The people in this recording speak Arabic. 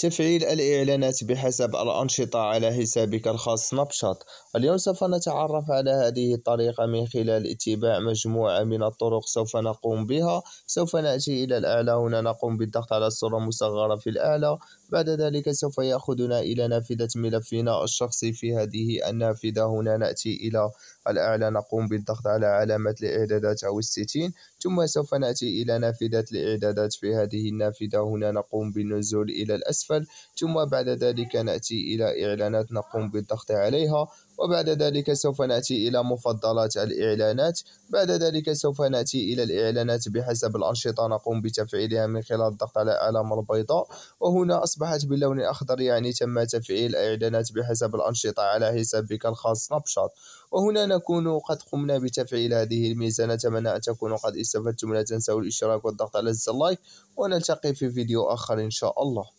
تفعيل الإعلانات بحسب الأنشطة على حسابك الخاص سناب شات اليوم سوف نتعرف على هذه الطريقة من خلال اتباع مجموعة من الطرق سوف نقوم بها سوف نأتي إلى الأعلى هنا نقوم بالضغط على الصورة المصغرة في الأعلى بعد ذلك سوف يأخذنا إلى نافذة ملفنا الشخصي في هذه النافذة هنا نأتي إلى الأعلى نقوم بالضغط على علامة الإعدادات أو الستين ثم سوف نأتي إلى نافذة الإعدادات في هذه النافذة هنا نقوم بالنزول إلى الأسفل الأسفل ثم بعد ذلك نأتي إلى إعلانات نقوم بالضغط عليها وبعد ذلك سوف نأتي إلى مفضلات الإعلانات بعد ذلك سوف نأتي إلى الإعلانات بحسب الأنشطة نقوم بتفعيلها من خلال الضغط على العلامة البيضاء وهنا أصبحت باللون الأخضر يعني تم تفعيل إعلانات بحسب الأنشطة على حسابك الخاص سناب شات وهنا نكون قد قمنا بتفعيل هذه الميزة نتمنى أن تكونوا قد استفدتم لا تنسوا الاشتراك والضغط على زر اللايك ونلتقي في فيديو آخر إن شاء الله